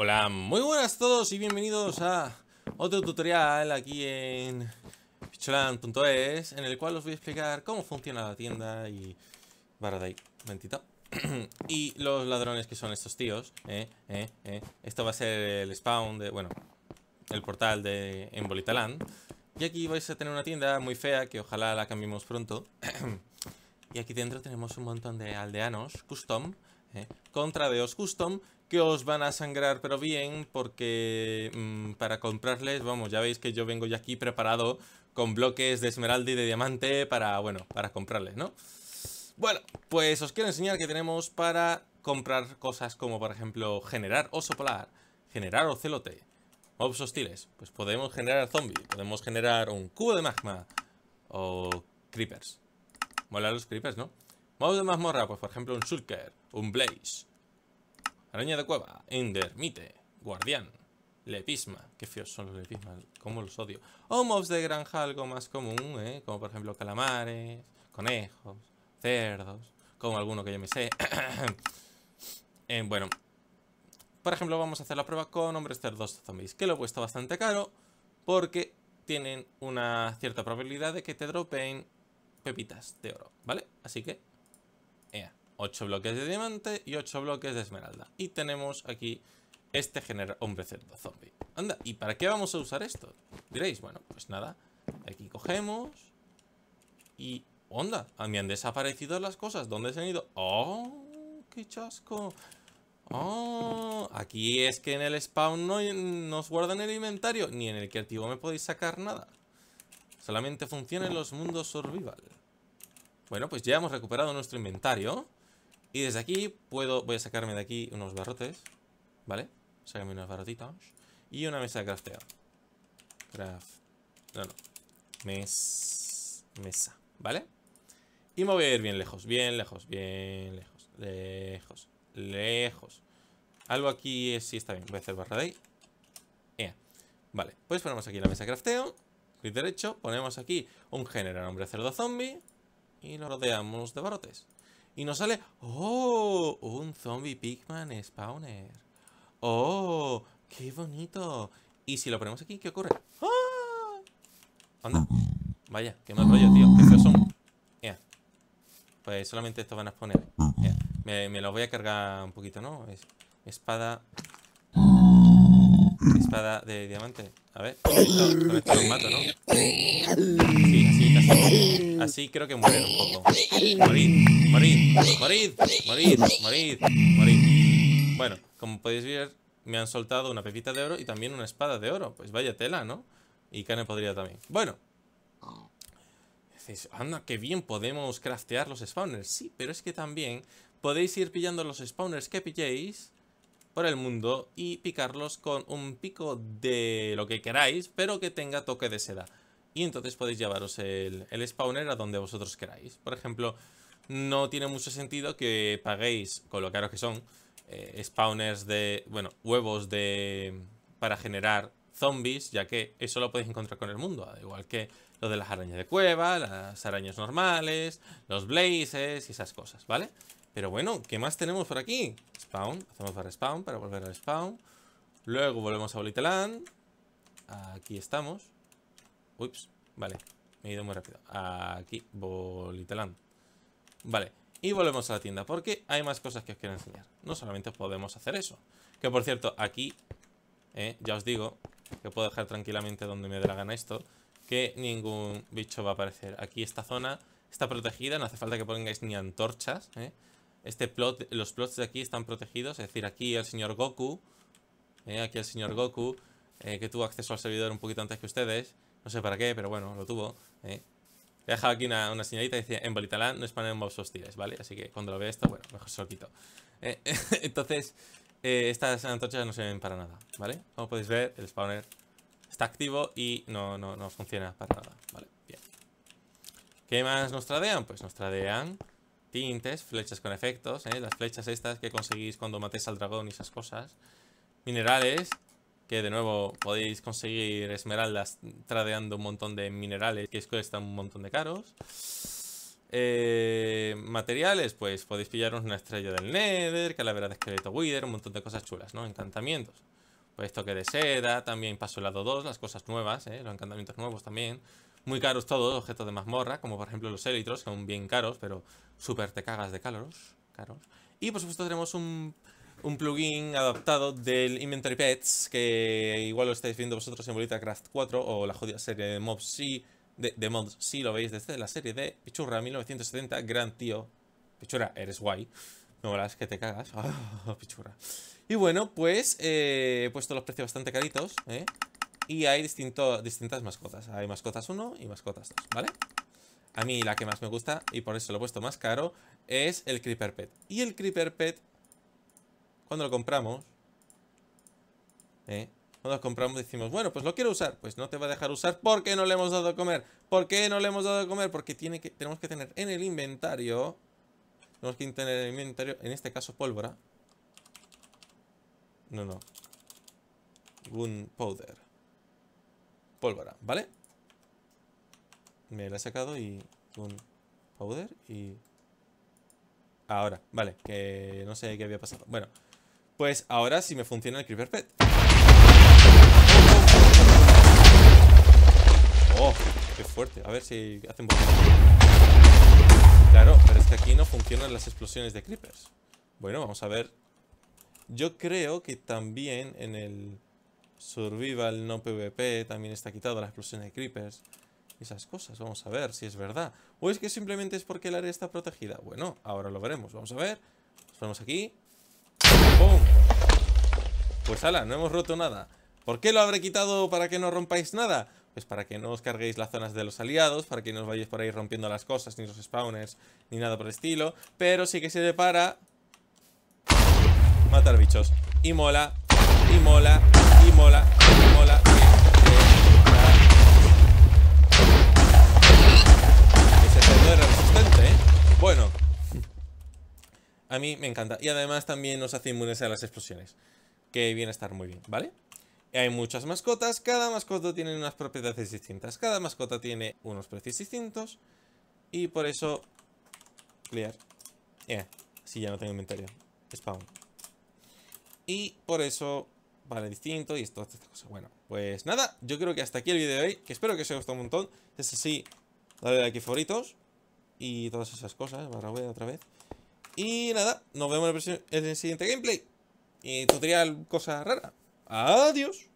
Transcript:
Hola, muy buenas a todos y bienvenidos a otro tutorial aquí en picholan.es en el cual os voy a explicar cómo funciona la tienda y... barra de ahí, mentita y los ladrones que son estos tíos eh, eh, eh. Esto va a ser el spawn de... bueno, el portal de en Y aquí vais a tener una tienda muy fea que ojalá la cambiemos pronto Y aquí dentro tenemos un montón de aldeanos custom Contra deos custom que os van a sangrar pero bien porque mm, para comprarles, vamos, ya veis que yo vengo ya aquí preparado con bloques de esmeralda y de diamante para, bueno, para comprarles, ¿no? Bueno, pues os quiero enseñar que tenemos para comprar cosas como por ejemplo generar oso polar, generar ocelote, mobs hostiles, pues podemos generar zombie, podemos generar un cubo de magma o creepers. Mola los creepers, ¿no? Mobs de mazmorra, pues por ejemplo un shulker, un blaze, Araña de cueva, endermite, guardián, lepisma. Qué feos son los lepismas, cómo los odio. O mobs de granja, algo más común, ¿eh? Como por ejemplo calamares, conejos, cerdos, como alguno que yo me sé. Eh, bueno, por ejemplo, vamos a hacer la prueba con hombres cerdos zombies, que lo he puesto bastante caro porque tienen una cierta probabilidad de que te dropen pepitas de oro, ¿vale? Así que, ea. 8 bloques de diamante y 8 bloques de esmeralda. Y tenemos aquí este genera hombre cerdo zombie. Anda, ¿y para qué vamos a usar esto? Diréis, bueno, pues nada, aquí cogemos y... ¡Onda! Ah, mí han desaparecido las cosas. ¿Dónde se han ido? ¡Oh! ¡Qué chasco! ¡Oh! Aquí es que en el spawn no nos guardan el inventario. Ni en el creativo me podéis sacar nada. Solamente funciona en los mundos survival. Bueno, pues ya hemos recuperado nuestro inventario. Y desde aquí puedo, voy a sacarme de aquí unos barrotes, ¿vale? Sácame unos barrotitos Y una mesa de crafteo. Craft. No, no. Mesa... Mesa, ¿vale? Y me voy a ir bien lejos, bien lejos, bien lejos, lejos, lejos. Algo aquí es, sí está bien. Voy a hacer barra de ahí. Vale, pues ponemos aquí la mesa de crafteo. Clic derecho, ponemos aquí un género nombre cerdo zombie. Y lo rodeamos de barrotes. Y nos sale, ¡oh! Un zombie Pigman spawner. ¡Oh! ¡Qué bonito! Y si lo ponemos aquí, ¿qué ocurre? ¡Ah! ¿Anda? Vaya, qué mal rollo, tío. Qué son. Pues solamente estos van a exponer. Me, me los voy a cargar un poquito, ¿no? espada Espada de diamante. A ver, con esto, lo mato, ¿no? Sí, así, casi. Así creo que mueren un poco. Morid, morid, morid, morid, morid, morid. Bueno, como podéis ver, me han soltado una pepita de oro y también una espada de oro. Pues vaya tela, ¿no? Y carne podría también. Bueno. anda, que bien podemos craftear los spawners. Sí, pero es que también podéis ir pillando los spawners que pilléis por el mundo y picarlos con un pico de lo que queráis, pero que tenga toque de seda. Y entonces podéis llevaros el, spawner a donde vosotros queráis. Por ejemplo, no tiene mucho sentido que paguéis, con lo que son, eh, spawners de, bueno, huevos de para generar zombies, ya que eso lo podéis encontrar con el mundo, al igual que lo de las arañas de cueva, las arañas normales, los blazes y esas cosas, ¿vale? Pero bueno, ¿qué más tenemos por aquí? Spawn, hacemos para spawn, para volver al spawn Luego volvemos a Boliteland Aquí estamos Ups, vale, me he ido muy rápido Aquí, Boliteland Vale, y volvemos a la tienda porque hay más cosas que os quiero enseñar. No solamente podemos hacer eso. Que por cierto, aquí, eh, ya os digo, que puedo dejar tranquilamente donde me dé la gana esto, que ningún bicho va a aparecer. Aquí esta zona está protegida, no hace falta que pongáis ni antorchas, eh, este plot, los plots de aquí están protegidos, es decir, aquí el señor Goku, eh, aquí el señor Goku, eh, que tuvo acceso al servidor un poquito antes que ustedes, no sé para qué, pero bueno, lo tuvo. Eh. He dejado aquí una, señorita señalita que decía, en Bolitalán no spawnen mobs hostiles, ¿vale? Así que cuando lo ve esto, bueno, mejor se lo quito. Eh, entonces, estas antorchas no sirven para nada, ¿vale? Como podéis ver, el spawner está activo y no, no, no funciona para nada, ¿vale? Bien. ¿Qué más nos tradean? Pues nos tradean tintes, flechas con efectos, ¿eh? las flechas estas que conseguís cuando matéis al dragón y esas cosas. Minerales, que de nuevo podéis conseguir esmeraldas tradeando un montón de minerales que os cuestan un montón de caros. Eh, materiales, pues podéis pillaros una estrella del Nether, calavera de esqueleto Wither, un montón de cosas chulas, ¿no? Encantamientos. Pues toque de seda, también paso lado 2, las cosas nuevas, ¿eh? los encantamientos nuevos también. Muy caros todos, objetos de mazmorra, como por ejemplo los élitros, que son bien caros, pero Super te cagas de caloros, caros. Y por supuesto tenemos un, plugin adaptado del Inventory Pets, que igual lo estáis viendo vosotros en Bolita Craft 4 o la jodida serie de Mobs sí, de, de Mobs sí lo veis desde este, la serie de Pichurra 1970, gran tío. Pichurra, eres guay. No, verás que te cagas. Oh, pichurra. Y bueno, pues eh, he puesto los precios bastante caritos, ¿eh? Y hay distintas mascotas. Hay mascotas 1 y mascotas 2, ¿vale? a mí la que más me gusta, y por eso lo he puesto más caro, es el Creeper Pet. Y el Creeper Pet, cuando lo compramos, ¿eh? cuando lo compramos decimos, bueno, pues lo quiero usar. Pues no te va a dejar usar porque no le hemos dado a comer. ¿Por qué no le hemos dado a comer? Porque tiene que, tenemos que tener en el inventario, tenemos que tener en el inventario, en este caso pólvora. No, no. Gunpowder. Pólvora, ¿vale? me la he sacado y un powder y... Ahora, vale, que no sé qué había pasado. Bueno, pues ahora sí me funciona el Creeper Pet. ¡Oh! ¡Qué fuerte! A ver si hacen Claro, pero es que aquí no funcionan las explosiones de Creepers. Bueno, vamos a ver. Yo creo que también en el Survival no PvP también está quitado las explosiones de Creepers esas cosas. Vamos a ver si es verdad. O es que simplemente es porque el área está protegida. Bueno, ahora lo veremos. Vamos a ver. Nos ponemos aquí. ¡Pum! Pues ala, no hemos roto nada. ¿Por qué lo habré quitado para que no rompáis nada? Pues para que no os carguéis las zonas de los aliados, para que no os vayáis por ahí rompiendo las cosas, ni los spawners, ni nada por el estilo. Pero sí que se depara Matar bichos. Y mola, y mola, y mola, y mola. A mí me encanta. Y además también nos hace inmunes a las explosiones. Que viene a estar muy bien, ¿vale? Hay muchas mascotas. Cada mascota tiene unas propiedades distintas. Cada mascota tiene unos precios distintos. Y por eso... Clear. eh, Sí, ya no tengo inventario. Spawn. Y por eso vale distinto y esto, esta cosa. Bueno, pues nada, yo creo que hasta aquí el vídeo de hoy, que espero que os haya gustado un montón. es así, dale like y favoritos y todas esas cosas. Barra web otra vez. Y nada, nos vemos en el, siguiente gameplay. Y tutorial, cosas rara. Adiós.